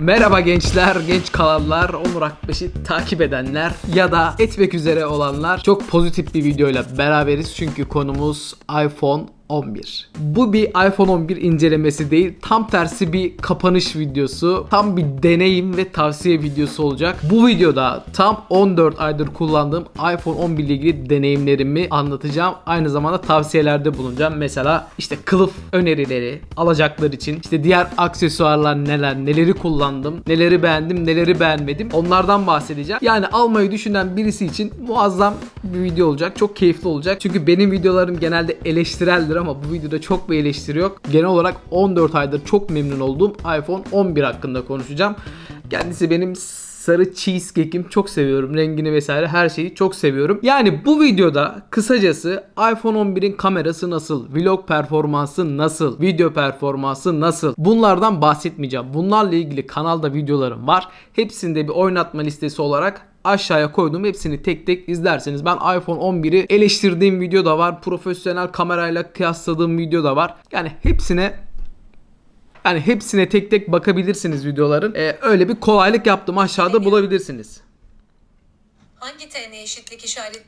Merhaba gençler, genç kalanlar, Onur Akbeş'i takip edenler ya da etmek üzere olanlar çok pozitif bir videoyla beraberiz. Çünkü konumuz iPhone 11. Bu bir iPhone 11 incelemesi değil. Tam tersi bir kapanış videosu. Tam bir deneyim ve tavsiye videosu olacak. Bu videoda tam 14 aydır kullandığım iPhone 11 ile ilgili deneyimlerimi anlatacağım. Aynı zamanda tavsiyelerde bulunacağım. Mesela işte kılıf önerileri alacaklar için. işte diğer aksesuarlar neler, neleri kullandım, neleri beğendim, neleri beğenmedim. Onlardan bahsedeceğim. Yani almayı düşünen birisi için muazzam bir video olacak. Çok keyifli olacak. Çünkü benim videolarım genelde eleştireldir ama bu videoda çok bir eleştiri yok. Genel olarak 14 aydır çok memnun olduğum iPhone 11 hakkında konuşacağım. Kendisi benim sarı cheesecake'im çok seviyorum. Rengini vesaire her şeyi çok seviyorum. Yani bu videoda kısacası iPhone 11'in kamerası nasıl, vlog performansı nasıl, video performansı nasıl bunlardan bahsetmeyeceğim. Bunlarla ilgili kanalda videolarım var. Hepsinde bir oynatma listesi olarak aşağıya koydum. Hepsini tek tek izlerseniz. Ben iPhone 11'i eleştirdiğim video da var. Profesyonel kamerayla kıyasladığım video da var. Yani hepsine yani hepsine tek tek bakabilirsiniz videoların. Ee, öyle bir kolaylık yaptım. Aşağıda bulabilirsiniz. Hangi TN eşitlik işareti?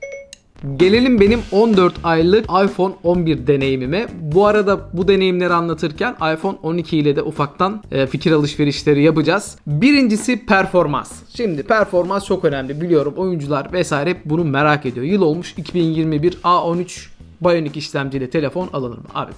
Gelelim benim 14 aylık iPhone 11 deneyimime. Bu arada bu deneyimleri anlatırken iPhone 12 ile de ufaktan e, fikir alışverişleri yapacağız. Birincisi performans. Şimdi performans çok önemli biliyorum oyuncular vesaire bunu merak ediyor. Yıl olmuş 2021 A13 Bionic işlemciyle telefon alınır mı? Abi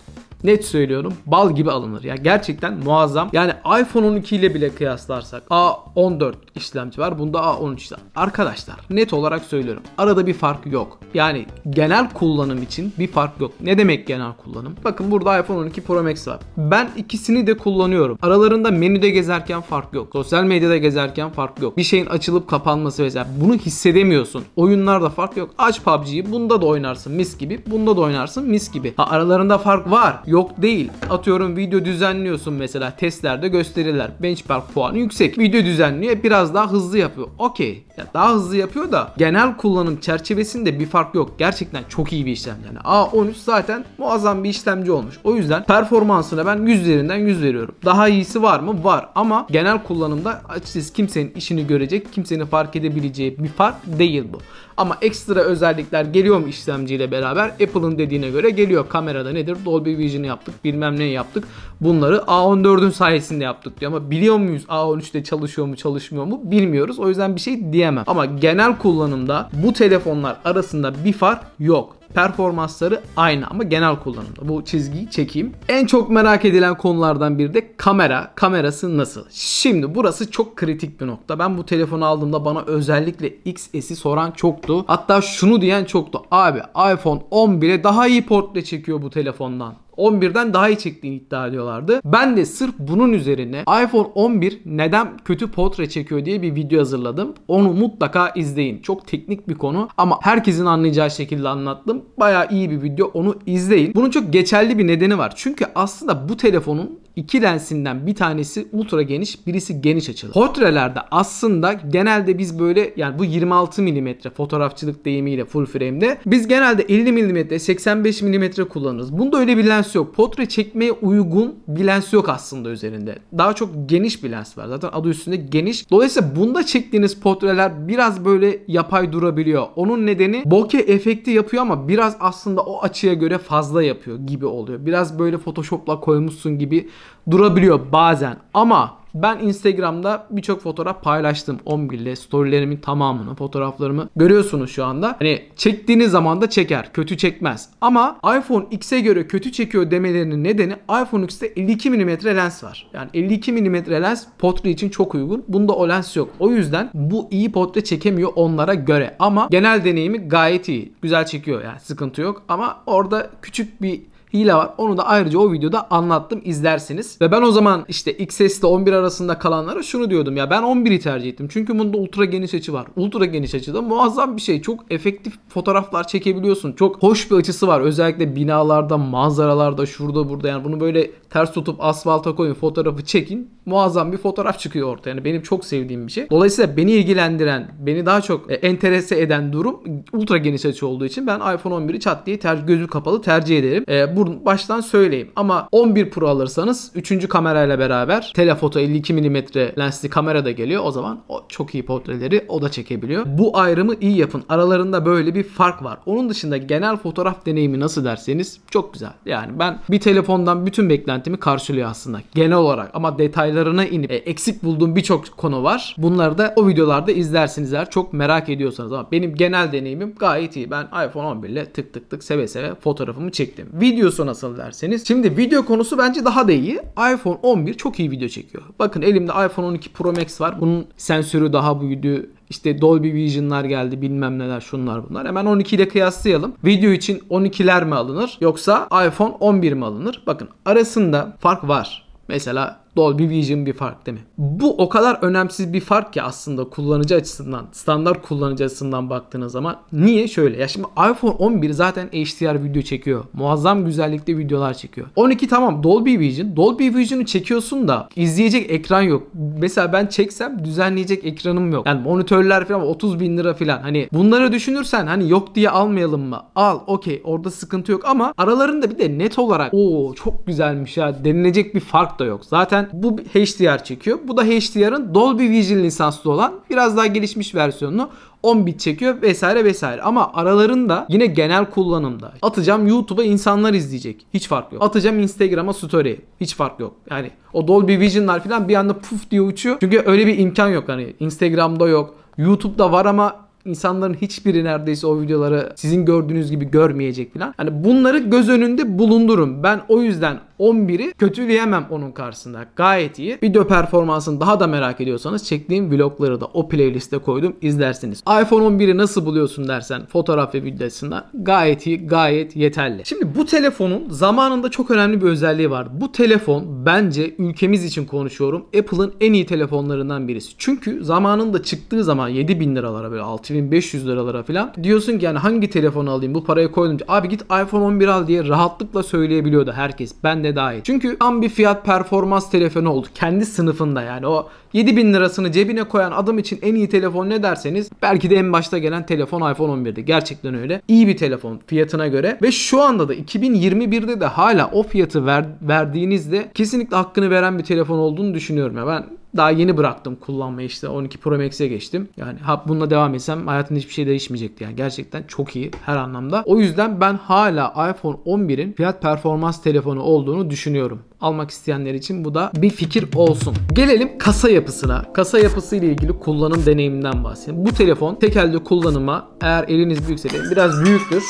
net söylüyorum bal gibi alınır. ya gerçekten muazzam. Yani iPhone 12 ile bile kıyaslarsak A14 işlemci var. Bunda A13 işlemci. Arkadaşlar net olarak söylüyorum. Arada bir fark yok. Yani genel kullanım için bir fark yok. Ne demek genel kullanım? Bakın burada iPhone 12 Pro Max var. Ben ikisini de kullanıyorum. Aralarında menüde gezerken fark yok. Sosyal medyada gezerken fark yok. Bir şeyin açılıp kapanması vesaire. Bunu hissedemiyorsun. Oyunlarda fark yok. Aç PUBG'yi bunda da oynarsın mis gibi. Bunda da oynarsın mis gibi. Ha aralarında fark var yok değil. Atıyorum video düzenliyorsun mesela testlerde gösterirler. Benchmark puanı yüksek. Video düzenliyor biraz daha hızlı yapıyor. Okey gerçekten. Daha hızlı yapıyor da genel kullanım çerçevesinde bir fark yok. Gerçekten çok iyi bir işlem. Yani A13 zaten muazzam bir işlemci olmuş. O yüzden performansına ben 100 üzerinden 100 veriyorum. Daha iyisi var mı? Var. Ama genel kullanımda açıkçası kimsenin işini görecek, kimsenin fark edebileceği bir fark değil bu. Ama ekstra özellikler geliyor mu işlemciyle beraber? Apple'ın dediğine göre geliyor. Kamerada nedir? Dolby Vision yaptık, bilmem ne yaptık. Bunları A14'ün sayesinde yaptık diyor. Ama biliyor muyuz A13'te çalışıyor mu çalışmıyor mu bilmiyoruz. O yüzden bir şey diyemem diyemem. Ama genel kullanımda bu telefonlar arasında bir fark yok performansları aynı ama genel kullanımda. Bu çizgiyi çekeyim. En çok merak edilen konulardan biri de kamera. Kamerası nasıl? Şimdi burası çok kritik bir nokta. Ben bu telefonu aldığımda bana özellikle XS'i soran çoktu. Hatta şunu diyen çoktu. Abi iPhone 11'e daha iyi portre çekiyor bu telefondan. 11'den daha iyi çektiğini iddia ediyorlardı. Ben de sırf bunun üzerine iPhone 11 neden kötü portre çekiyor diye bir video hazırladım. Onu mutlaka izleyin. Çok teknik bir konu ama herkesin anlayacağı şekilde anlattım. Baya iyi bir video onu izleyin. Bunun çok geçerli bir nedeni var. Çünkü aslında bu telefonun İki lensinden bir tanesi ultra geniş, birisi geniş açılı. Portrelerde aslında genelde biz böyle yani bu 26 mm fotoğrafçılık deyimiyle full frame'de biz genelde 50 mm, 85 mm kullanırız. Bunda öyle bir lens yok. Portre çekmeye uygun bir lens yok aslında üzerinde. Daha çok geniş bir lens var. Zaten adı üstünde geniş. Dolayısıyla bunda çektiğiniz portreler biraz böyle yapay durabiliyor. Onun nedeni bokeh efekti yapıyor ama biraz aslında o açıya göre fazla yapıyor gibi oluyor. Biraz böyle Photoshop'la koymuşsun gibi durabiliyor bazen. Ama ben Instagram'da birçok fotoğraf paylaştım. 11 ile storylerimin tamamını, fotoğraflarımı görüyorsunuz şu anda. Hani çektiğiniz zaman da çeker. Kötü çekmez. Ama iPhone X'e göre kötü çekiyor demelerinin nedeni iPhone X'te 52 mm lens var. Yani 52 mm lens portre için çok uygun. Bunda o lens yok. O yüzden bu iyi portre çekemiyor onlara göre. Ama genel deneyimi gayet iyi. Güzel çekiyor yani sıkıntı yok. Ama orada küçük bir hile var. Onu da ayrıca o videoda anlattım izlersiniz. Ve ben o zaman işte XS ile 11 arasında kalanlara şunu diyordum ya ben 11'i tercih ettim. Çünkü bunda ultra geniş açı var. Ultra geniş açıda muazzam bir şey. Çok efektif fotoğraflar çekebiliyorsun. Çok hoş bir açısı var. Özellikle binalarda, manzaralarda, şurada burada yani bunu böyle ters tutup asfalta koyun fotoğrafı çekin. Muazzam bir fotoğraf çıkıyor ortaya. Yani benim çok sevdiğim bir şey. Dolayısıyla beni ilgilendiren, beni daha çok e, enterese eden durum ultra geniş açı olduğu için ben iPhone 11'i çat diye ter- gözü kapalı tercih ederim. E, bu bunu baştan söyleyeyim. Ama 11 Pro alırsanız 3. kamerayla beraber telefoto 52 mm lensli kamera da geliyor. O zaman o çok iyi portreleri o da çekebiliyor. Bu ayrımı iyi yapın. Aralarında böyle bir fark var. Onun dışında genel fotoğraf deneyimi nasıl derseniz çok güzel. Yani ben bir telefondan bütün beklentimi karşılıyor aslında genel olarak ama detaylarına inip e, eksik bulduğum birçok konu var. Bunları da o videolarda izlersiniz eğer çok merak ediyorsanız ama benim genel deneyimim gayet iyi. Ben iPhone 11 ile tık tık tık seve seve fotoğrafımı çektim. Video çekiyorsa nasıl derseniz. Şimdi video konusu bence daha da iyi. iPhone 11 çok iyi video çekiyor. Bakın elimde iPhone 12 Pro Max var. Bunun sensörü daha büyüdü. İşte Dolby Vision'lar geldi bilmem neler şunlar bunlar. Hemen 12 ile kıyaslayalım. Video için 12'ler mi alınır yoksa iPhone 11 mi alınır? Bakın arasında fark var. Mesela Dolby Vision bir fark değil mi? Bu o kadar önemsiz bir fark ki aslında kullanıcı açısından, standart kullanıcı açısından baktığınız zaman. Niye? Şöyle. Ya şimdi iPhone 11 zaten HDR video çekiyor. Muazzam güzellikte videolar çekiyor. 12 tamam Dolby Vision. Dolby Vision'ı çekiyorsun da izleyecek ekran yok. Mesela ben çeksem düzenleyecek ekranım yok. Yani monitörler falan 30 bin lira falan. Hani bunları düşünürsen hani yok diye almayalım mı? Al okey orada sıkıntı yok ama aralarında bir de net olarak o çok güzelmiş ya denilecek bir fark da yok. Zaten Zaten bu HDR çekiyor. Bu da HDR'ın Dolby Vision lisanslı olan biraz daha gelişmiş versiyonunu 10 bit çekiyor vesaire vesaire. Ama aralarında yine genel kullanımda. Atacağım YouTube'a insanlar izleyecek. Hiç fark yok. Atacağım Instagram'a story. Hiç fark yok. Yani o Dolby Vision'lar falan bir anda puf diye uçuyor. Çünkü öyle bir imkan yok. Hani Instagram'da yok. YouTube'da var ama insanların hiçbiri neredeyse o videoları sizin gördüğünüz gibi görmeyecek falan. Hani bunları göz önünde bulundurun. Ben o yüzden 11'i kötüleyemem onun karşısında. Gayet iyi. Video performansını daha da merak ediyorsanız çektiğim vlogları da o playliste koydum. İzlersiniz. iPhone 11'i nasıl buluyorsun dersen fotoğraf ve videosunda gayet iyi, gayet yeterli. Şimdi bu telefonun zamanında çok önemli bir özelliği var. Bu telefon bence ülkemiz için konuşuyorum. Apple'ın en iyi telefonlarından birisi. Çünkü zamanında çıktığı zaman 7000 liralara böyle 6 2500 liralara falan. Diyorsun ki yani hangi telefonu alayım bu parayı koydum. Abi git iPhone 11 al diye rahatlıkla söyleyebiliyordu herkes. Ben de dahil. Çünkü tam bir fiyat performans telefonu oldu. Kendi sınıfında yani o 7000 lirasını cebine koyan adam için en iyi telefon ne derseniz belki de en başta gelen telefon iPhone 11'di. Gerçekten öyle. İyi bir telefon fiyatına göre ve şu anda da 2021'de de hala o fiyatı ver, verdiğinizde kesinlikle hakkını veren bir telefon olduğunu düşünüyorum ya. Ben daha yeni bıraktım kullanmayı işte 12 Pro Max'e geçtim. Yani ha bununla devam etsem hayatımda hiçbir şey değişmeyecekti. Yani gerçekten çok iyi her anlamda. O yüzden ben hala iPhone 11'in fiyat performans telefonu olduğunu düşünüyorum. Almak isteyenler için bu da bir fikir olsun. Gelelim kasa yapısına. Kasa yapısı ile ilgili kullanım deneyiminden bahsedeyim. Bu telefon tek elde kullanıma eğer eliniz büyükse de biraz büyüktür.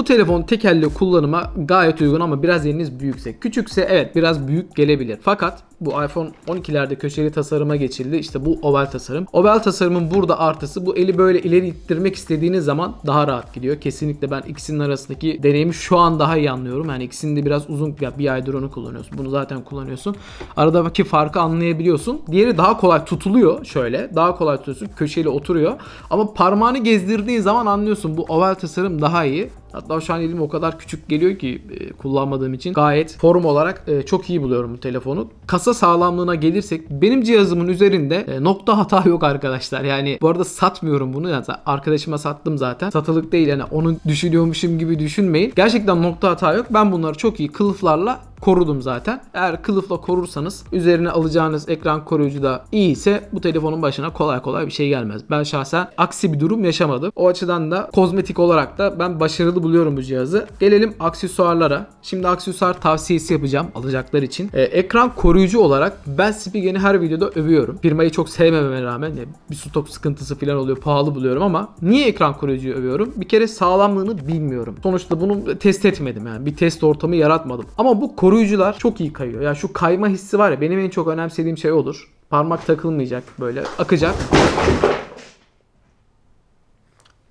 Bu telefon tekerle kullanıma gayet uygun ama biraz yeriniz büyükse. Küçükse evet biraz büyük gelebilir. Fakat bu iPhone 12'lerde köşeli tasarıma geçildi. İşte bu oval tasarım. Oval tasarımın burada artısı bu eli böyle ileri ittirmek istediğiniz zaman daha rahat gidiyor. Kesinlikle ben ikisinin arasındaki deneyimi şu an daha iyi anlıyorum. Yani ikisini de biraz uzun ya bir aydır onu kullanıyorsun. Bunu zaten kullanıyorsun. Aradaki farkı anlayabiliyorsun. Diğeri daha kolay tutuluyor şöyle. Daha kolay tutuyorsun. Köşeli oturuyor. Ama parmağını gezdirdiğin zaman anlıyorsun bu oval tasarım daha iyi. Hatta şu an elim o kadar küçük geliyor ki e, kullanmadığım için gayet form olarak e, çok iyi buluyorum bu telefonu. Kasa sağlamlığına gelirsek benim cihazımın üzerinde e, nokta hata yok arkadaşlar. Yani bu arada satmıyorum bunu. Yani arkadaşıma sattım zaten. Satılık değil yani onu düşünüyormuşum gibi düşünmeyin. Gerçekten nokta hata yok. Ben bunları çok iyi kılıflarla korudum zaten. Eğer kılıfla korursanız üzerine alacağınız ekran koruyucu da iyi ise bu telefonun başına kolay kolay bir şey gelmez. Ben şahsen aksi bir durum yaşamadım. O açıdan da kozmetik olarak da ben başarılı faydalı buluyorum bu cihazı. Gelelim aksesuarlara. Şimdi aksesuar tavsiyesi yapacağım alacaklar için. Ee, ekran koruyucu olarak ben Spigen'i her videoda övüyorum. Firmayı çok sevmememe rağmen bir su top sıkıntısı falan oluyor pahalı buluyorum ama niye ekran koruyucuyu övüyorum? Bir kere sağlamlığını bilmiyorum. Sonuçta bunu test etmedim yani. Bir test ortamı yaratmadım. Ama bu koruyucular çok iyi kayıyor. Ya yani şu kayma hissi var ya benim en çok önemsediğim şey olur. Parmak takılmayacak böyle akacak.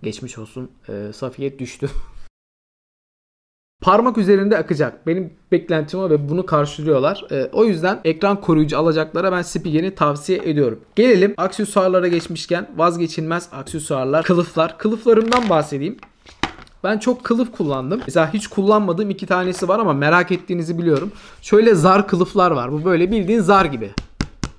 Geçmiş olsun. ee, Safiye düştü. parmak üzerinde akacak. Benim beklentim o ve bunu karşılıyorlar. E, o yüzden ekran koruyucu alacaklara ben Spigen'i tavsiye ediyorum. Gelelim aksesuarlara geçmişken vazgeçilmez aksesuarlar, kılıflar. Kılıflarımdan bahsedeyim. Ben çok kılıf kullandım. Mesela hiç kullanmadığım iki tanesi var ama merak ettiğinizi biliyorum. Şöyle zar kılıflar var. Bu böyle bildiğin zar gibi.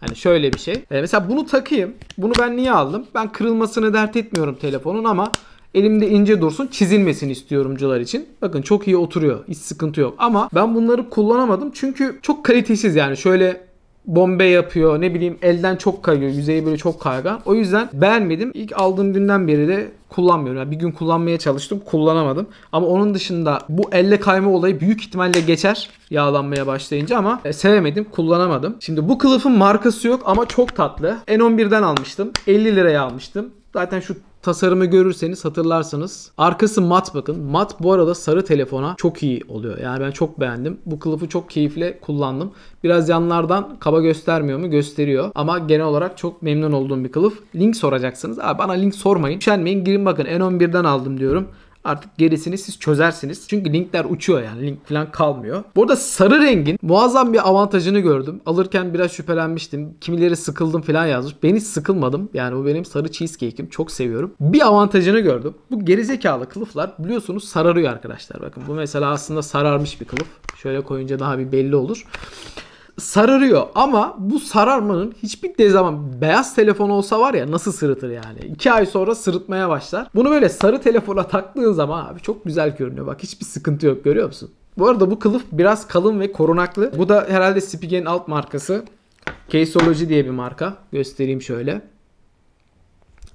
Hani şöyle bir şey. E, mesela bunu takayım. Bunu ben niye aldım? Ben kırılmasını dert etmiyorum telefonun ama Elimde ince dursun çizilmesini istiyorum cular için. Bakın çok iyi oturuyor. Hiç sıkıntı yok. Ama ben bunları kullanamadım. Çünkü çok kalitesiz yani. Şöyle bombe yapıyor. Ne bileyim elden çok kayıyor. Yüzeyi böyle çok kaygan. O yüzden beğenmedim. İlk aldığım günden beri de kullanmıyorum. Yani bir gün kullanmaya çalıştım. Kullanamadım. Ama onun dışında bu elle kayma olayı büyük ihtimalle geçer yağlanmaya başlayınca ama e, sevemedim. Kullanamadım. Şimdi bu kılıfın markası yok ama çok tatlı. N11'den almıştım. 50 liraya almıştım. Zaten şu tasarımı görürseniz hatırlarsınız. Arkası mat bakın. Mat bu arada sarı telefona çok iyi oluyor. Yani ben çok beğendim. Bu kılıfı çok keyifle kullandım. Biraz yanlardan kaba göstermiyor mu? Gösteriyor. Ama genel olarak çok memnun olduğum bir kılıf. Link soracaksınız. Abi bana link sormayın. Üşenmeyin girin bakın. N11'den aldım diyorum. Artık gerisini siz çözersiniz. Çünkü linkler uçuyor yani link falan kalmıyor. Bu arada sarı rengin muazzam bir avantajını gördüm. Alırken biraz şüphelenmiştim. Kimileri sıkıldım falan yazmış. Ben hiç sıkılmadım. Yani bu benim sarı cheesecake'im. Çok seviyorum. Bir avantajını gördüm. Bu gerizekalı kılıflar biliyorsunuz sararıyor arkadaşlar. Bakın bu mesela aslında sararmış bir kılıf. Şöyle koyunca daha bir belli olur sararıyor ama bu sararmanın hiçbir de zaman beyaz telefon olsa var ya nasıl sırıtır yani. 2 ay sonra sırıtmaya başlar. Bunu böyle sarı telefona taktığın zaman abi çok güzel görünüyor. Bak hiçbir sıkıntı yok görüyor musun? Bu arada bu kılıf biraz kalın ve korunaklı. Bu da herhalde Spigen alt markası. Caseology diye bir marka. Göstereyim şöyle.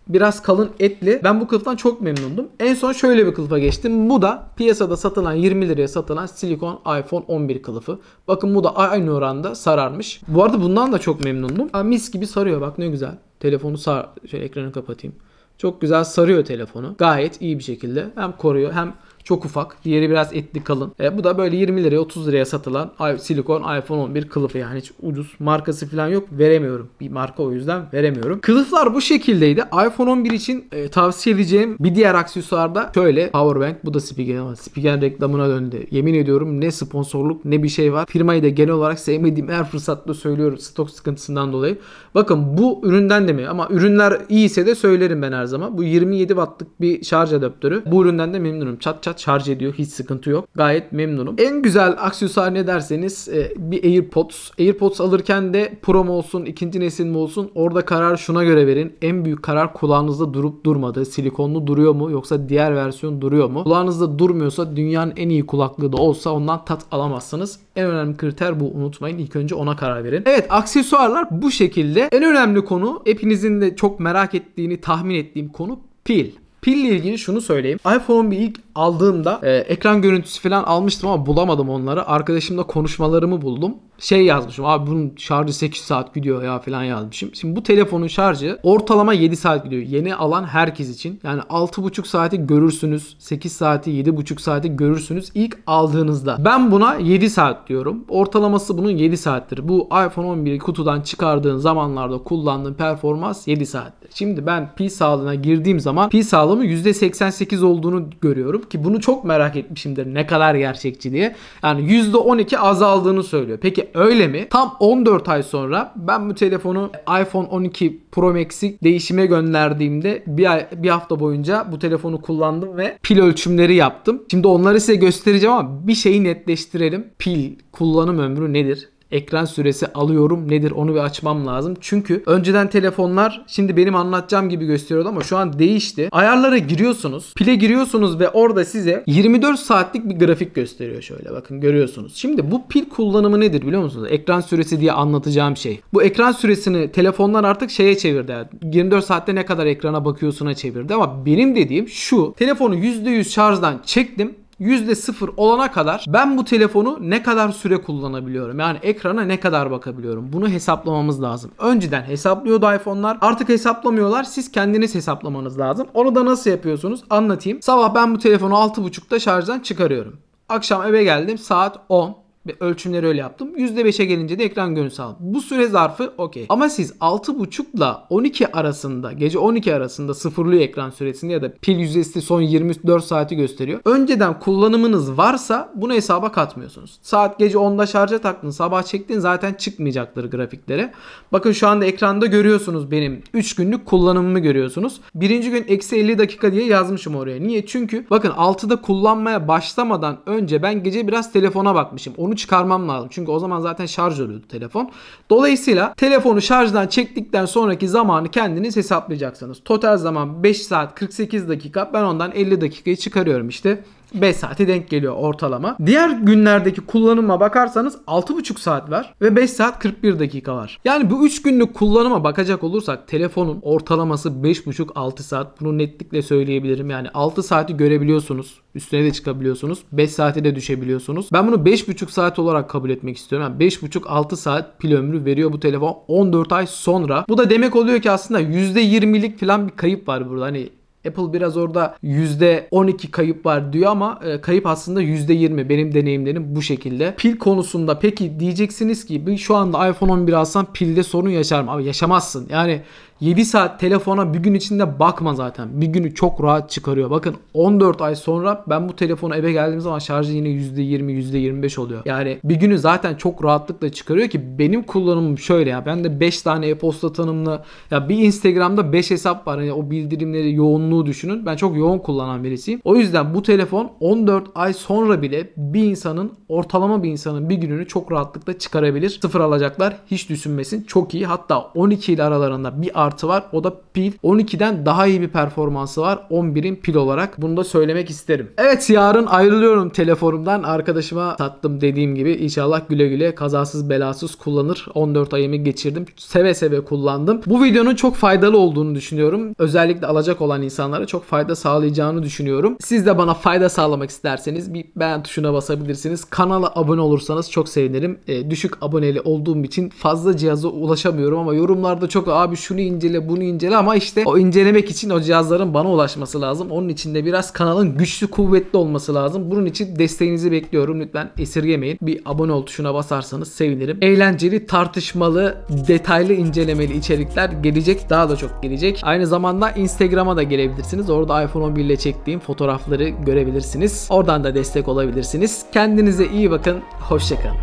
Biraz kalın etli. Ben bu kılıftan çok memnundum. En son şöyle bir kılıfa geçtim. Bu da piyasada satılan 20 liraya satılan silikon iPhone 11 kılıfı. Bakın bu da aynı oranda sararmış. Bu arada bundan da çok memnundum. Ha, mis gibi sarıyor bak ne güzel. Telefonu sar... Şöyle ekranı kapatayım. Çok güzel sarıyor telefonu. Gayet iyi bir şekilde hem koruyor hem çok ufak. Diğeri biraz etli kalın. E, bu da böyle 20 liraya 30 liraya satılan silikon iPhone 11 kılıfı yani hiç ucuz markası falan yok. Veremiyorum. Bir marka o yüzden veremiyorum. Kılıflar bu şekildeydi. iPhone 11 için e, tavsiye edeceğim bir diğer aksesuar da şöyle Powerbank. Bu da Spigen ama Spigen reklamına döndü. Yemin ediyorum ne sponsorluk ne bir şey var. Firmayı da genel olarak sevmediğim her fırsatta söylüyorum stok sıkıntısından dolayı. Bakın bu üründen de mi? Ama ürünler iyiyse de söylerim ben her zaman. Bu 27 wattlık bir şarj adaptörü. Bu üründen de memnunum. Çat çat saat şarj ediyor. Hiç sıkıntı yok. Gayet memnunum. En güzel aksesuar ne derseniz e, bir AirPods. AirPods alırken de Pro mu olsun, ikinci nesil mi olsun orada karar şuna göre verin. En büyük karar kulağınızda durup durmadı. Silikonlu duruyor mu yoksa diğer versiyon duruyor mu? Kulağınızda durmuyorsa dünyanın en iyi kulaklığı da olsa ondan tat alamazsınız. En önemli kriter bu. Unutmayın İlk önce ona karar verin. Evet aksesuarlar bu şekilde. En önemli konu hepinizin de çok merak ettiğini tahmin ettiğim konu pil. Pille ilgili şunu söyleyeyim. iPhone 11 ilk aldığımda e, ekran görüntüsü falan almıştım ama bulamadım onları. Arkadaşımla konuşmalarımı buldum. Şey yazmışım abi bunun şarjı 8 saat gidiyor ya falan yazmışım. Şimdi bu telefonun şarjı ortalama 7 saat gidiyor. Yeni alan herkes için. Yani 6,5 saati görürsünüz. 8 saati 7,5 saati görürsünüz ilk aldığınızda. Ben buna 7 saat diyorum. Ortalaması bunun 7 saattir. Bu iPhone 11'i kutudan çıkardığın zamanlarda kullandığın performans 7 saattir. Şimdi ben pi sağlığına girdiğim zaman pi sağlığımı %88 olduğunu görüyorum ki bunu çok merak etmişimdir ne kadar gerçekçi diye. Yani %12 azaldığını söylüyor. Peki öyle mi? Tam 14 ay sonra ben bu telefonu iPhone 12 Pro Max'i değişime gönderdiğimde bir, ay, bir hafta boyunca bu telefonu kullandım ve pil ölçümleri yaptım. Şimdi onları size göstereceğim ama bir şeyi netleştirelim. Pil kullanım ömrü nedir? ekran süresi alıyorum nedir onu bir açmam lazım. Çünkü önceden telefonlar şimdi benim anlatacağım gibi gösteriyordu ama şu an değişti. Ayarlara giriyorsunuz. Pile giriyorsunuz ve orada size 24 saatlik bir grafik gösteriyor şöyle bakın görüyorsunuz. Şimdi bu pil kullanımı nedir biliyor musunuz? Ekran süresi diye anlatacağım şey. Bu ekran süresini telefonlar artık şeye çevirdi. 24 saatte ne kadar ekrana bakıyorsuna çevirdi ama benim dediğim şu. Telefonu %100 şarjdan çektim %0 olana kadar ben bu telefonu ne kadar süre kullanabiliyorum? Yani ekrana ne kadar bakabiliyorum? Bunu hesaplamamız lazım. Önceden hesaplıyordu iPhone'lar. Artık hesaplamıyorlar. Siz kendiniz hesaplamanız lazım. Onu da nasıl yapıyorsunuz? Anlatayım. Sabah ben bu telefonu 6.30'da şarjdan çıkarıyorum. Akşam eve geldim saat 10 ölçümleri öyle yaptım. %5'e gelince de ekran görüntüsü aldım. Bu süre zarfı okey. Ama siz 6.5 ile 12 arasında gece 12 arasında sıfırlı ekran süresini ya da pil yüzdesi son 24 saati gösteriyor. Önceden kullanımınız varsa bunu hesaba katmıyorsunuz. Saat gece 10'da şarja taktın sabah çektin zaten çıkmayacaktır grafiklere. Bakın şu anda ekranda görüyorsunuz benim 3 günlük kullanımımı görüyorsunuz. Birinci gün eksi 50 dakika diye yazmışım oraya. Niye? Çünkü bakın 6'da kullanmaya başlamadan önce ben gece biraz telefona bakmışım. Onu çıkarmam lazım. Çünkü o zaman zaten şarj oluyordu telefon. Dolayısıyla telefonu şarjdan çektikten sonraki zamanı kendiniz hesaplayacaksınız. Total zaman 5 saat 48 dakika. Ben ondan 50 dakikayı çıkarıyorum işte. 5 saate denk geliyor ortalama. Diğer günlerdeki kullanıma bakarsanız 6,5 saat var ve 5 saat 41 dakika var. Yani bu 3 günlük kullanıma bakacak olursak telefonun ortalaması 5,5-6 saat. Bunu netlikle söyleyebilirim. Yani 6 saati görebiliyorsunuz. Üstüne de çıkabiliyorsunuz. 5 saate de düşebiliyorsunuz. Ben bunu 5,5 saat olarak kabul etmek istiyorum. Yani 5,5-6 saat pil ömrü veriyor bu telefon 14 ay sonra. Bu da demek oluyor ki aslında %20'lik falan bir kayıp var burada. Hani Apple biraz orada %12 kayıp var diyor ama e, kayıp aslında %20 benim deneyimlerim bu şekilde. Pil konusunda peki diyeceksiniz ki şu anda iPhone 11 alsan pilde sorun yaşar mı? Abi yaşamazsın. Yani 7 saat telefona bir gün içinde bakma zaten. Bir günü çok rahat çıkarıyor. Bakın 14 ay sonra ben bu telefonu eve geldiğim zaman şarjı yine %20 %25 oluyor. Yani bir günü zaten çok rahatlıkla çıkarıyor ki benim kullanımım şöyle ya. Ben de 5 tane e-posta tanımlı ya bir Instagram'da 5 hesap var. Yani o bildirimleri yoğunluğu düşünün. Ben çok yoğun kullanan birisiyim. O yüzden bu telefon 14 ay sonra bile bir insanın ortalama bir insanın bir gününü çok rahatlıkla çıkarabilir. Sıfır alacaklar. Hiç düşünmesin. Çok iyi. Hatta 12 ile aralarında bir artı var. O da pil. 12'den daha iyi bir performansı var. 11'in pil olarak. Bunu da söylemek isterim. Evet yarın ayrılıyorum telefonumdan. Arkadaşıma sattım dediğim gibi. İnşallah güle güle kazasız belasız kullanır. 14 ayımı geçirdim. Seve seve kullandım. Bu videonun çok faydalı olduğunu düşünüyorum. Özellikle alacak olan insanlara çok fayda sağlayacağını düşünüyorum. Siz de bana fayda sağlamak isterseniz bir beğen tuşuna basabilirsiniz. Kanala abone olursanız çok sevinirim. E, düşük aboneli olduğum için fazla cihaza ulaşamıyorum ama yorumlarda çok abi şunu in incele bunu incele ama işte o incelemek için o cihazların bana ulaşması lazım. Onun için de biraz kanalın güçlü kuvvetli olması lazım. Bunun için desteğinizi bekliyorum. Lütfen esirgemeyin. Bir abone ol tuşuna basarsanız sevinirim. Eğlenceli, tartışmalı, detaylı incelemeli içerikler gelecek. Daha da çok gelecek. Aynı zamanda Instagram'a da gelebilirsiniz. Orada iPhone 11 ile çektiğim fotoğrafları görebilirsiniz. Oradan da destek olabilirsiniz. Kendinize iyi bakın. Hoşçakalın.